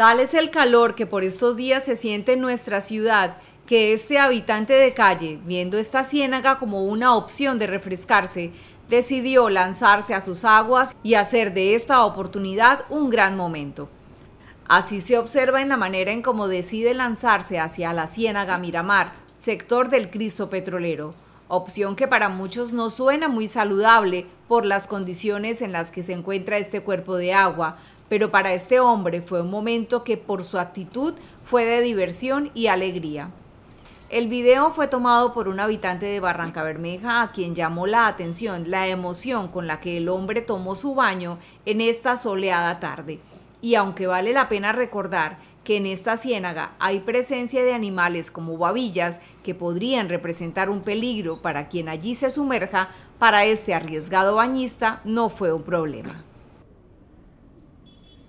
Tal es el calor que por estos días se siente en nuestra ciudad que este habitante de calle, viendo esta ciénaga como una opción de refrescarse, decidió lanzarse a sus aguas y hacer de esta oportunidad un gran momento. Así se observa en la manera en cómo decide lanzarse hacia la Ciénaga Miramar, sector del Cristo Petrolero, opción que para muchos no suena muy saludable por las condiciones en las que se encuentra este cuerpo de agua, pero para este hombre fue un momento que por su actitud fue de diversión y alegría. El video fue tomado por un habitante de Barranca Bermeja a quien llamó la atención la emoción con la que el hombre tomó su baño en esta soleada tarde. Y aunque vale la pena recordar que en esta ciénaga hay presencia de animales como babillas que podrían representar un peligro para quien allí se sumerja, para este arriesgado bañista no fue un problema.